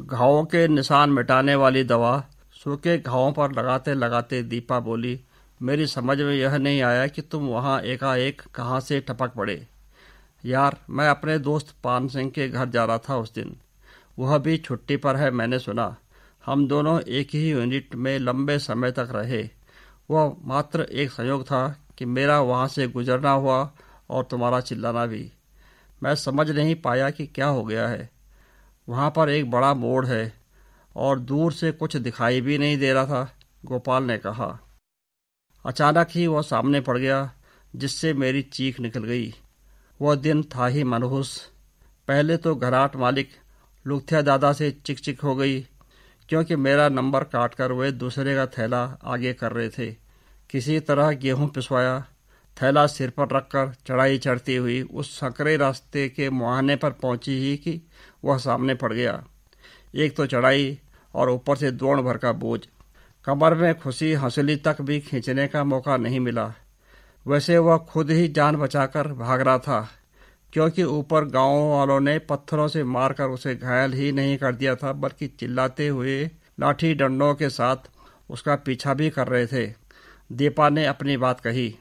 घावों के निशान मिटाने वाली दवा सूखे घावों पर लगाते लगाते दीपा बोली मेरी समझ में यह नहीं आया कि तुम वहाँ एकाएक कहाँ से टपक पड़े यार मैं अपने दोस्त पान सिंह के घर जा रहा था उस दिन वह भी छुट्टी पर है मैंने सुना हम दोनों एक ही यूनिट में लंबे समय तक रहे वह मात्र एक संयोग था कि मेरा वहाँ से गुजरना हुआ और तुम्हारा चिल्लाना भी मैं समझ नहीं पाया कि क्या हो गया है वहाँ पर एक बड़ा मोड़ है और दूर से कुछ दिखाई भी नहीं दे रहा था गोपाल ने कहा अचानक ही वह सामने पड़ गया जिससे मेरी चीख निकल गई वह दिन था ही मनहूस पहले तो घराट मालिक लुकथिया दादा से चिक चिक हो गई क्योंकि मेरा नंबर काटकर वे दूसरे का थैला आगे कर रहे थे किसी तरह गेहूं पिसवाया थैला सिर पर रखकर चढ़ाई चढ़ती हुई उस सकरे रास्ते के मुहाने पर पहुंची ही कि वह सामने पड़ गया एक तो चढ़ाई और ऊपर से द्रोण भर का बोझ कमर में खुशी हंसली तक भी खींचने का मौका नहीं मिला वैसे वह खुद ही जान बचाकर भाग रहा था क्योंकि ऊपर गांव वालों ने पत्थरों से मारकर उसे घायल ही नहीं कर दिया था बल्कि चिल्लाते हुए लाठी डंडों के साथ उसका पीछा भी कर रहे थे दीपा ने अपनी बात कही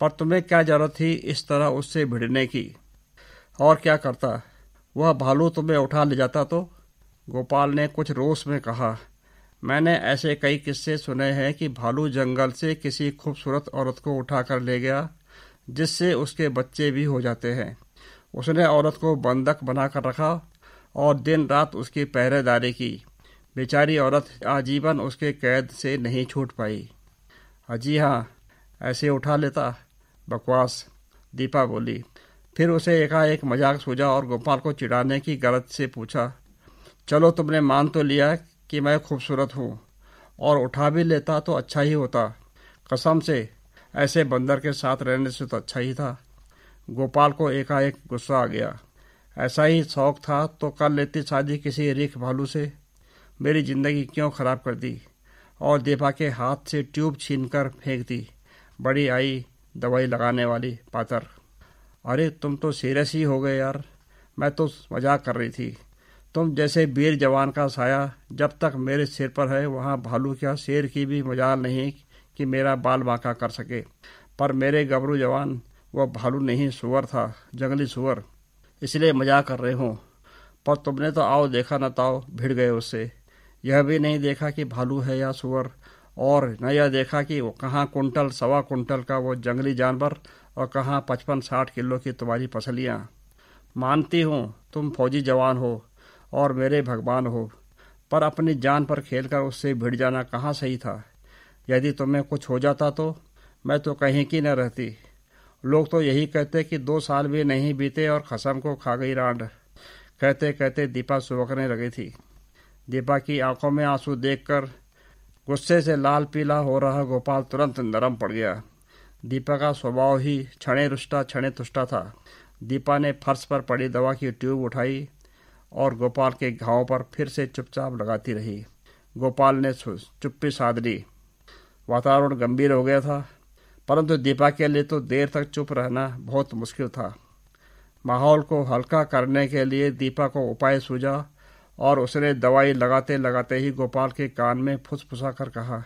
पर तुम्हें क्या जरूरत थी इस तरह उससे भिड़ने की और क्या करता वह भालू तुम्हें उठा ले जाता तो गोपाल ने कुछ रोष में कहा मैंने ऐसे कई किस्से सुने हैं कि भालू जंगल से किसी खूबसूरत औरत को उठा कर ले गया जिससे उसके बच्चे भी हो जाते हैं उसने औरत को बंधक बनाकर रखा और दिन रात उसकी पहरेदारी की बेचारी औरत आजीवन उसके कैद से नहीं छूट पाई अजी हाँ ऐसे उठा लेता बकवास दीपा बोली फिर उसे एकाएक मजाक सूझा और गोपाल को चिढ़ाने की गलत से पूछा चलो तुमने मान तो लिया कि मैं खूबसूरत हूँ और उठा भी लेता तो अच्छा ही होता कसम से ऐसे बंदर के साथ रहने से तो अच्छा ही था गोपाल को एकाएक गुस्सा आ गया ऐसा ही शौक था तो कर लेती शादी किसी रिख भालू से मेरी ज़िंदगी क्यों ख़राब कर दी और दीपा के हाथ से ट्यूब छीन कर फेंक दी बड़ी आई दवाई लगाने वाली पातर अरे तुम तो सीरियस ही हो गए यार मैं तो मजाक कर रही थी तुम जैसे वीर जवान का साया जब तक मेरे सिर पर है वहाँ भालू क्या शेर की भी मजाल नहीं कि मेरा बाल बांका कर सके पर मेरे गबरू जवान वह भालू नहीं सुअर था जंगली सुअर इसलिए मजाक कर रहे हूँ पर तुमने तो आओ देखा न ताओ भिड़ गए उससे यह भी नहीं देखा कि भालू है या सुअर और नया यह देखा कि वो कहाँ कुंटल सवा कुंटल का वो जंगली जानवर और कहाँ पचपन साठ किलो की तुम्हारी फसलियाँ मानती हूँ तुम फौजी जवान हो और मेरे भगवान हो पर अपनी जान पर खेलकर उससे भिड़ जाना कहाँ सही था यदि तुम्हें कुछ हो जाता तो मैं तो कहीं की न रहती लोग तो यही कहते कि दो साल भी नहीं बीते और खसम को खा गई रांड कहते कहते दीपा सुबकने लगी थी दीपा की आंखों में आंसू देखकर गुस्से से लाल पीला हो रहा गोपाल तुरंत नरम पड़ गया दीपा का स्वभाव ही क्षणे रुष्टा क्षणे तुष्टा था दीपा ने फर्श पर पड़ी दवा की ट्यूब उठाई और गोपाल के घाव पर फिर से चुपचाप लगाती रही गोपाल ने चुप्पी साध ली वातावरण गंभीर हो गया था परंतु दीपा के लिए तो देर तक चुप रहना बहुत मुश्किल था माहौल को हल्का करने के लिए दीपा को उपाय सूझा और उसने दवाई लगाते लगाते ही गोपाल के कान में फुसफुसा कर कहा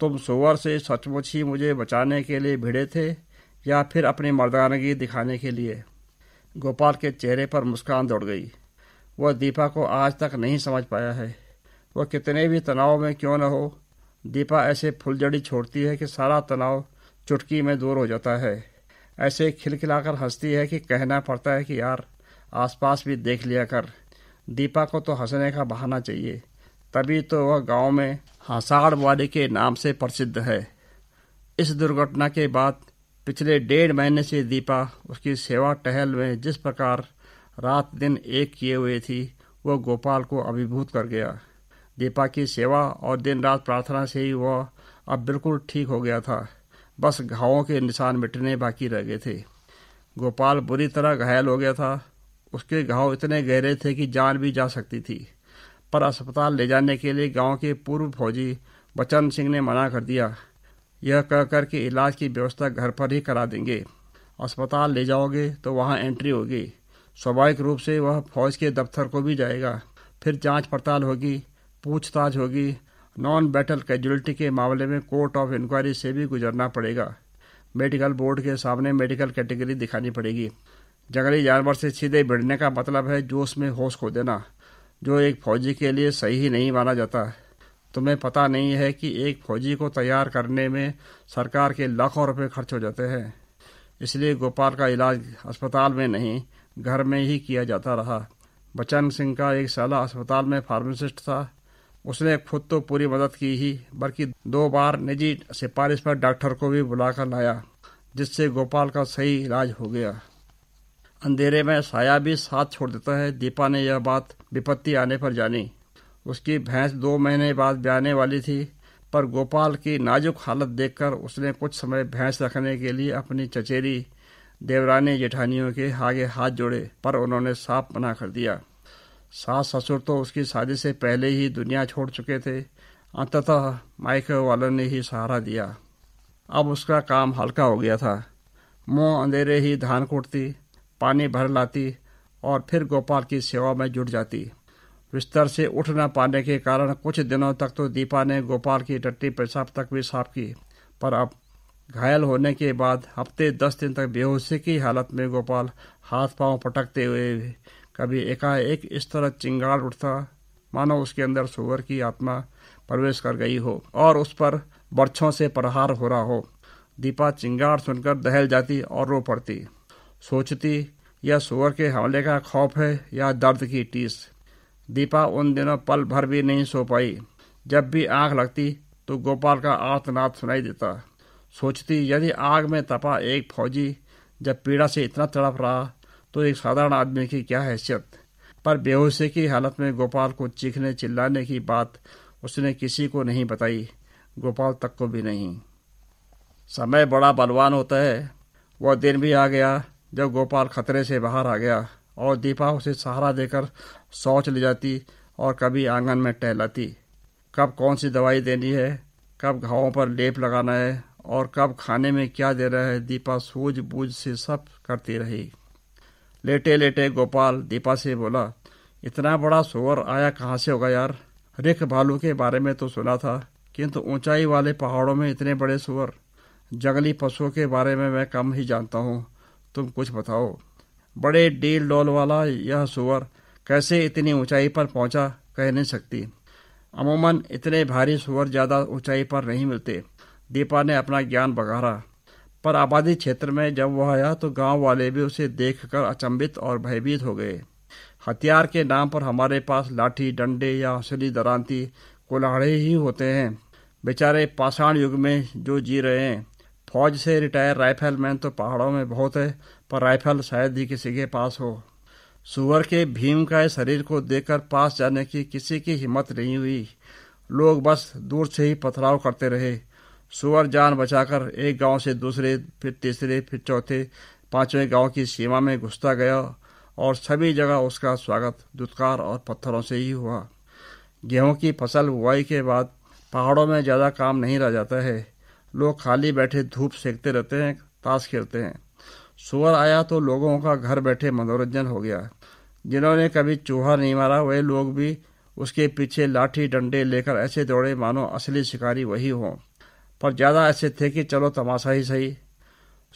तुम सोवर से सचमुच ही मुझे बचाने के लिए भिड़े थे या फिर अपनी मर्दानगी दिखाने के लिए गोपाल के चेहरे पर मुस्कान दौड़ गई वह दीपा को आज तक नहीं समझ पाया है वह कितने भी तनाव में क्यों न हो दीपा ऐसे फुलझड़ी छोड़ती है कि सारा तनाव चुटकी में दूर हो जाता है ऐसे खिलखिलाकर हंसती है कि कहना पड़ता है कि यार आसपास भी देख लिया कर दीपा को तो हंसने का बहाना चाहिए तभी तो वह गांव में हसाड़वाड़ी के नाम से प्रसिद्ध है इस दुर्घटना के बाद पिछले डेढ़ महीने से दीपा उसकी सेवा टहल में जिस प्रकार रात दिन एक किए हुए थी वह गोपाल को अभिभूत कर गया दीपा की सेवा और दिन रात प्रार्थना से ही वह अब बिल्कुल ठीक हो गया था बस घावों के निशान मिटने बाकी रह गए थे गोपाल बुरी तरह घायल हो गया था उसके घाव इतने गहरे थे कि जान भी जा सकती थी पर अस्पताल ले जाने के लिए गांव के पूर्व फौजी बचन सिंह ने मना कर दिया यह कहकर के इलाज की व्यवस्था घर पर ही करा देंगे अस्पताल ले जाओगे तो वहाँ एंट्री होगी स्वाभाविक रूप से वह फौज के दफ्तर को भी जाएगा फिर जांच पड़ताल होगी पूछताछ होगी नॉन बैटल कैजुअलिटी के मामले में कोर्ट ऑफ इंक्वायरी से भी गुजरना पड़ेगा मेडिकल बोर्ड के सामने मेडिकल कैटेगरी दिखानी पड़ेगी जंगली जानवर से सीधे भिड़ने का मतलब है जोश में होश खो देना जो एक फौजी के लिए सही ही नहीं माना जाता तुम्हें पता नहीं है कि एक फौजी को तैयार करने में सरकार के लाखों रुपए खर्च हो जाते हैं इसलिए गोपाल का इलाज अस्पताल में नहीं घर में ही किया जाता रहा बचन सिंह का एक साला अस्पताल में फार्मासिस्ट था उसने खुद तो पूरी मदद की ही बल्कि दो बार निजी सिफारिश पर डॉक्टर को भी बुलाकर लाया जिससे गोपाल का सही इलाज हो गया अंधेरे में साया भी साथ छोड़ देता है दीपा ने यह बात विपत्ति आने पर जानी उसकी भैंस दो महीने बाद ब्याने वाली थी पर गोपाल की नाजुक हालत देखकर उसने कुछ समय भैंस रखने के लिए अपनी चचेरी देवरानी जेठानियों के आगे हाथ जोड़े पर उन्होंने साफ मना कर दिया सास ससुर तो उसकी शादी से पहले ही दुनिया छोड़ चुके थे अंततः माइक वालों ने ही सहारा दिया अब उसका काम हल्का हो गया था मुँह अंधेरे ही धान कूटती पानी भर लाती और फिर गोपाल की सेवा में जुट जाती बिस्तर से उठ न पाने के कारण कुछ दिनों तक तो दीपा ने गोपाल की टट्टी पेशाब तक भी साफ की पर अब घायल होने के बाद हफ्ते दस दिन तक बेहोशी की हालत में गोपाल हाथ पांव पटकते हुए कभी एकाएक इस तरह चिंगाड़ उठता मानो उसके अंदर सुअर की आत्मा प्रवेश कर गई हो और उस पर बर्छों से प्रहार हो रहा हो दीपा चिंगार सुनकर दहल जाती और रो पड़ती सोचती या सुअर के हमले का खौफ है या दर्द की टीस दीपा उन दिनों पल भर भी नहीं सो पाई जब भी आंख लगती तो गोपाल का आर्तनाद सुनाई देता सोचती यदि आग में तपा एक फौजी जब पीड़ा से इतना तड़प रहा तो एक साधारण आदमी की क्या हैसियत पर बेहोशी की हालत में गोपाल को चीखने चिल्लाने की बात उसने किसी को नहीं बताई गोपाल तक को भी नहीं समय बड़ा बलवान होता है वह दिन भी आ गया जब गोपाल खतरे से बाहर आ गया और दीपा उसे सहारा देकर शौच ले जाती और कभी आंगन में टहलाती कब कौन सी दवाई देनी है कब घावों पर लेप लगाना है और कब खाने में क्या दे रहा है दीपा सूझबूझ से सब करती रही लेटे लेटे गोपाल दीपा से बोला इतना बड़ा सोवर आया कहाँ से होगा यार रिख भालू के बारे में तो सुना था किंतु ऊंचाई वाले पहाड़ों में इतने बड़े सुअर जंगली पशुओं के बारे में मैं कम ही जानता हूँ तुम कुछ बताओ बड़े डील डोल वाला यह सुअर कैसे इतनी ऊंचाई पर पहुंचा कह नहीं सकती अमूमन इतने भारी सुअर ज़्यादा ऊंचाई पर नहीं मिलते दीपा ने अपना ज्ञान बघारा पर आबादी क्षेत्र में जब वह आया तो गांव वाले भी उसे देखकर अचंभित और भयभीत हो गए हथियार के नाम पर हमारे पास लाठी डंडे या हौसली दरांती कुल्हाड़े ही होते हैं बेचारे पाषाण युग में जो जी रहे हैं फौज से रिटायर राइफल मैन तो पहाड़ों में बहुत है पर राइफल शायद ही किसी के पास हो सुअर के भीम का शरीर को देखकर पास जाने की किसी की हिम्मत नहीं हुई लोग बस दूर से ही पथराव करते रहे सुअर जान बचाकर एक गांव से दूसरे फिर तीसरे फिर चौथे पांचवें गांव की सीमा में घुसता गया और सभी जगह उसका स्वागत दुत्कार और पत्थरों से ही हुआ गेहूं की फसल बुआई के बाद पहाड़ों में ज़्यादा काम नहीं रह जाता है लोग खाली बैठे धूप सेकते रहते हैं ताश खेलते हैं सुअर आया तो लोगों का घर बैठे मनोरंजन हो गया जिन्होंने कभी चूहा नहीं मारा वे लोग भी उसके पीछे लाठी डंडे लेकर ऐसे दौड़े मानो असली शिकारी वही हों पर ज़्यादा ऐसे थे कि चलो तमाशा ही सही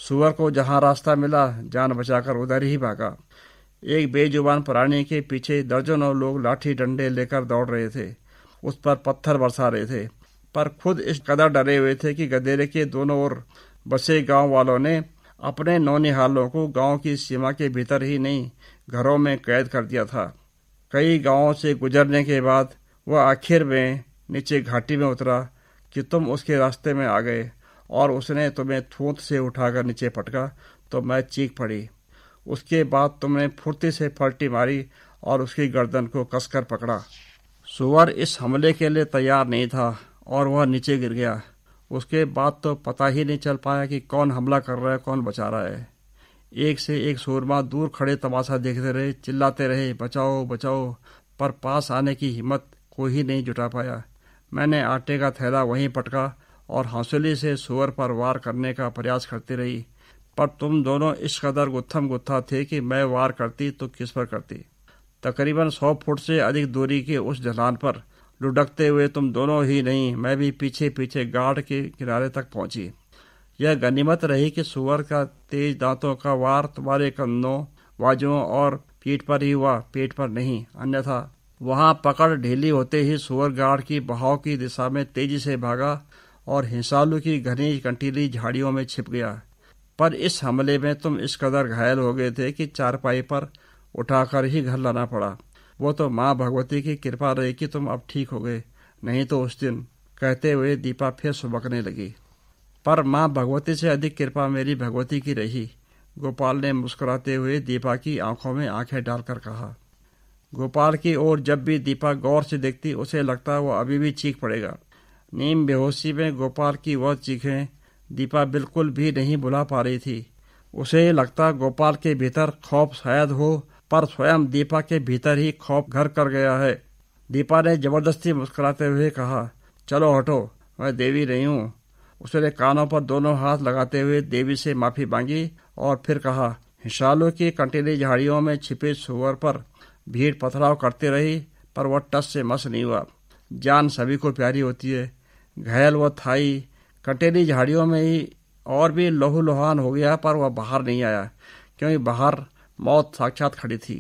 सुअर को जहाँ रास्ता मिला जान बचाकर उधर ही भागा एक बेजुबान प्राणी के पीछे दर्जनों लोग लाठी डंडे लेकर दौड़ रहे थे उस पर पत्थर बरसा रहे थे पर खुद इस कदर डरे हुए थे कि गदेरे के दोनों ओर बसे गांव वालों ने अपने नौनिहालों को गांव की सीमा के भीतर ही नहीं घरों में कैद कर दिया था कई गांवों से गुजरने के बाद वह आखिर में नीचे घाटी में उतरा कि तुम उसके रास्ते में आ गए और उसने तुम्हें थूत से उठाकर नीचे पटका तो मैं चीख पड़ी उसके बाद तुमने फुर्ती से फल्टी मारी और उसकी गर्दन को कसकर पकड़ा सुअर इस हमले के लिए तैयार नहीं था और वह नीचे गिर गया उसके बाद तो पता ही नहीं चल पाया कि कौन हमला कर रहा है कौन बचा रहा है एक से एक सूरमा दूर खड़े तमाशा देखते रहे चिल्लाते रहे बचाओ बचाओ पर पास आने की हिम्मत कोई ही नहीं जुटा पाया मैंने आटे का थैला वहीं पटका और हौसले से सुअर पर वार करने का प्रयास करती रही पर तुम दोनों इस कदर गुत्थम गुत्था थे कि मैं वार करती तो किस पर करती तकरीबन सौ फुट से अधिक दूरी के उस ढलान पर लुढ़कते हुए तुम दोनों ही नहीं मैं भी पीछे पीछे गार्ड के किनारे तक पहुंची यह गनीमत रही कि सुअर का तेज दांतों का वार तुम्हारे कंधों बाजुओं और पीठ पर ही हुआ पेट पर नहीं अन्यथा वहां पकड़ ढीली होते ही सुअर गार्ड की बहाव की दिशा में तेजी से भागा और हिंसालू की घनी कंटीली झाड़ियों में छिप गया पर इस हमले में तुम इस कदर घायल हो गए थे कि चारपाई पर उठाकर ही घर लाना पड़ा वो तो माँ भगवती की कृपा रही कि तुम अब ठीक हो गए नहीं तो उस दिन कहते हुए दीपा फिर सुबकने लगी पर माँ भगवती से अधिक कृपा मेरी भगवती की रही गोपाल ने मुस्कुराते हुए दीपा की आंखों में आंखें डालकर कहा गोपाल की ओर जब भी दीपा गौर से देखती उसे लगता वो अभी भी चीख पड़ेगा नीम बेहोशी में गोपाल की वह चीखें दीपा बिल्कुल भी नहीं बुला पा रही थी उसे लगता गोपाल के भीतर खौफ शायद हो पर स्वयं दीपा के भीतर ही खौफ घर कर गया है दीपा ने जबरदस्ती मुस्कुराते हुए कहा चलो हटो मैं देवी नहीं हूँ उसने कानों पर दोनों हाथ लगाते हुए देवी से माफ़ी मांगी और फिर कहा हिशालो की कंटीली झाड़ियों में छिपे सुअर पर भीड़ पथराव करती रही पर वह टस से मस नहीं हुआ जान सभी को प्यारी होती है घायल व थाई कंटेली झाड़ियों में ही और भी लहू लोहान हो गया पर वह बाहर नहीं आया क्योंकि बाहर मौत साक्षात खड़ी थी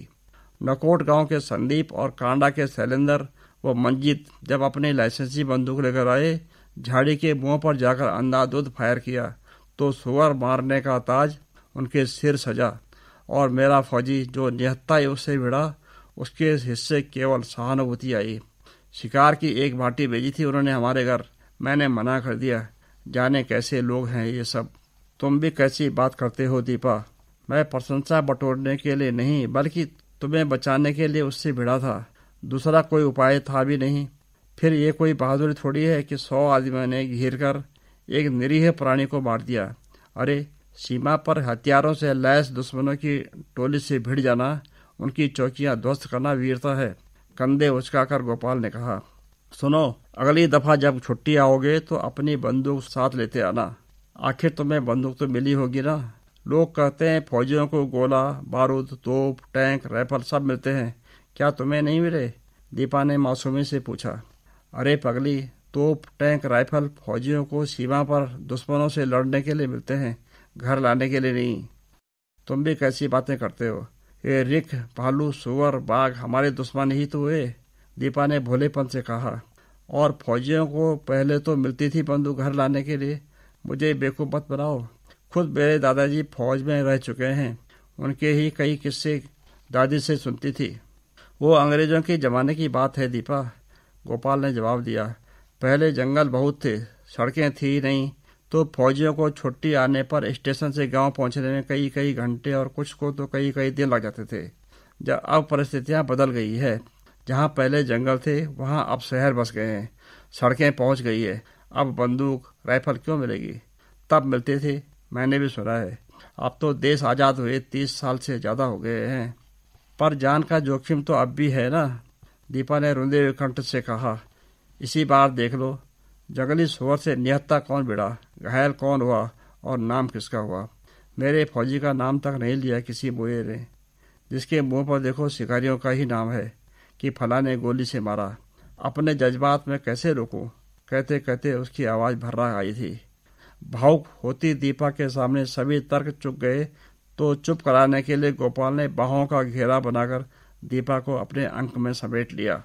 नकोट गांव के संदीप और कांडा के शैलेंदर व मंजीत जब अपने लाइसेंसी बंदूक लेकर आए झाड़ी के मुंह पर जाकर अंधाधुंध फायर किया तो सुअर मारने का ताज उनके सिर सजा और मेरा फौजी जो निहत्ता उससे भिड़ा उसके हिस्से केवल सहानुभूति आई शिकार की एक भाटी भेजी थी उन्होंने हमारे घर मैंने मना कर दिया जाने कैसे लोग हैं ये सब तुम भी कैसी बात करते हो दीपा मैं प्रशंसा बटोरने के लिए नहीं बल्कि तुम्हें बचाने के लिए उससे भिड़ा था दूसरा कोई उपाय था भी नहीं फिर ये कोई बहादुरी थोड़ी है कि सौ आदमियों ने घिर कर एक निरीह प्राणी को मार दिया अरे सीमा पर हथियारों से लैस दुश्मनों की टोली से भिड़ जाना उनकी चौकियां ध्वस्त करना वीरता है कंधे उचकाकर गोपाल ने कहा सुनो अगली दफा जब छुट्टी आओगे तो अपनी बंदूक साथ लेते आना आखिर तुम्हें बंदूक तो मिली होगी ना लोग कहते हैं फौजियों को गोला बारूद तोप टैंक राइफल सब मिलते हैं क्या तुम्हें नहीं मिले दीपा ने मासूमी से पूछा अरे पगली तोप टैंक राइफल फौजियों को सीमा पर दुश्मनों से लड़ने के लिए मिलते हैं घर लाने के लिए नहीं तुम भी कैसी बातें करते हो ये रिख भालू सुअर बाघ हमारे दुश्मन ही तो हुए दीपा ने भोलेपन से कहा और फौजियों को पहले तो मिलती थी बंदूक घर लाने के लिए मुझे बेकूफ मत बनाओ खुद मेरे दादाजी फौज में रह चुके हैं उनके ही कई किस्से दादी से सुनती थी वो अंग्रेजों के ज़माने की बात है दीपा गोपाल ने जवाब दिया पहले जंगल बहुत थे सड़कें थी नहीं तो फौजियों को छुट्टी आने पर स्टेशन से गांव पहुंचने में कई कई घंटे और कुछ को तो कई कई दिन लग जाते थे जब अब परिस्थितियां बदल गई है जहां पहले जंगल थे वहां अब शहर बस गए हैं सड़कें पहुंच गई है अब बंदूक राइफल क्यों मिलेगी तब मिलते थे मैंने भी सुना है अब तो देश आज़ाद हुए तीस साल से ज़्यादा हो गए हैं पर जान का जोखिम तो अब भी है ना दीपा ने रुंदे हुए कंठ से कहा इसी बार देख लो जंगली शोर से निहत्ता कौन बिड़ा घायल कौन हुआ और नाम किसका हुआ मेरे फौजी का नाम तक नहीं लिया किसी मुहे ने जिसके मुंह पर देखो शिकारियों का ही नाम है कि फला ने गोली से मारा अपने जज्बात में कैसे रोकूं कहते कहते उसकी आवाज़ भर्रा आई थी भावुक होती दीपा के सामने सभी तर्क चुक गए तो चुप कराने के लिए गोपाल ने बाहों का घेरा बनाकर दीपा को अपने अंक में समेट लिया